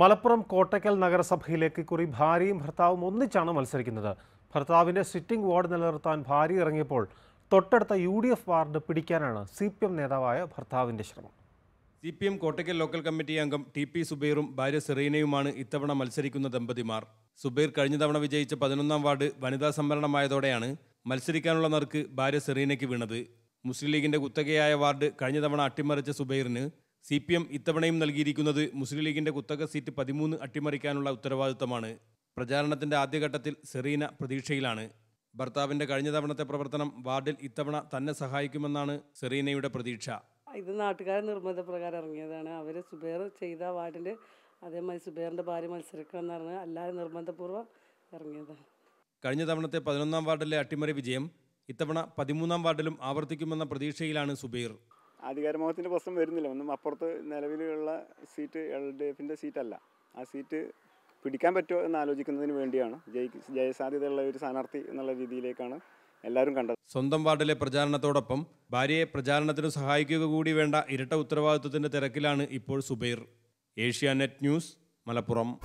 മലപ്പുറം കോട്ടയ്ക്കൽ നഗരസഭയിലേക്ക് കുറി ഭാര്യയും ഭർത്താവും ഒന്നിച്ചാണ് മത്സരിക്കുന്നത് ഭർത്താവിൻ്റെ സിറ്റിംഗ് വാർഡ് നിലനിർത്താൻ ഭാര്യ ഇറങ്ങിയപ്പോൾ തൊട്ടടുത്ത യു ഡി എഫ് വാർഡ് പിടിക്കാനാണ് സി പി എം നേതാവായ ഭർത്താവിൻ്റെ ശ്രമം C P M Kottakkal local committee അംഗം ടി പി സുബൈറും ഭാര്യ സെറീനയുമാണ് ഇത്തവണ മത്സരിക്കുന്ന ദമ്പതിമാർ സുബൈർ കഴിഞ്ഞ തവണ വിജയിച്ച പതിനൊന്നാം വാർഡ് വനിതാ സംവരണമായതോടെയാണ് മത്സരിക്കാനുള്ള നറുക്ക് ഭാര്യ സെറീനയ്ക്ക് വീണത് മുസ്ലിം ലീഗിന്റെ കുത്തകയായ വാർഡ് കഴിഞ്ഞ തവണ അട്ടിമറിച്ച സുബൈറിന് സി പി എം ഇത്തവണയും നൽകിയിരിക്കുന്നത് മുസ്ലിം ലീഗിന്റെ കുത്തക സീറ്റ് പതിമൂന്ന് അട്ടിമറിക്കാനുള്ള ഉത്തരവാദിത്തമാണ് പ്രചാരണത്തിന്റെ ആദ്യഘട്ടത്തിൽ സെറീന പ്രതീക്ഷയിലാണ് ഭർത്താവിന്റെ കഴിഞ്ഞ തവണത്തെ പ്രവർത്തനം വാർഡിൽ ഇത്തവണ തന്നെ സഹായിക്കുമെന്നാണ് സെറീനയുടെ പ്രതീക്ഷ ഇത് നാട്ടുകാരെ പ്രകാരം ഇറങ്ങിയതാണ് അവർ സുബേർ ചെയ്ത വാർഡിൻ്റെ അതേമാതിരി സുബേറിൻ്റെ ഭാര്യ മത്സരിക്കണം എന്ന് പറഞ്ഞ് അല്ലാതെ നിർബന്ധപൂർവ്വം ഇറങ്ങിയതാണ് കഴിഞ്ഞ തവണത്തെ പതിനൊന്നാം വാർഡിലെ അട്ടിമറി വിജയം ഇത്തവണ പതിമൂന്നാം വാർഡിലും ആവർത്തിക്കുമെന്ന പ്രതീക്ഷയിലാണ് സുബീർ അധികാരമോഹത്തിൻ്റെ പ്രശ്നം വരുന്നില്ല ഒന്നും അപ്പുറത്ത് നിലവിലുള്ള സീറ്റ് എൽ ഡി എഫിൻ്റെ സീറ്റല്ല ആ സീറ്റ് പിടിക്കാൻ പറ്റുമോ എന്ന് ആലോചിക്കുന്നതിന് വേണ്ടിയാണ് ജയി ജയസാധ്യതയുള്ള ഒരു സ്ഥാനാർത്ഥി എന്നുള്ള രീതിയിലേക്കാണ് എല്ലാവരും കണ്ടത് സ്വന്തം വാർഡിലെ പ്രചാരണത്തോടൊപ്പം ഭാര്യയെ പ്രചാരണത്തിന് സഹായിക്കുക കൂടി വേണ്ട ഇരട്ട ഉത്തരവാദിത്വത്തിന്റെ തിരക്കിലാണ് ഇപ്പോൾ സുബൈർ ഏഷ്യാനെറ്റ് ന്യൂസ് മലപ്പുറം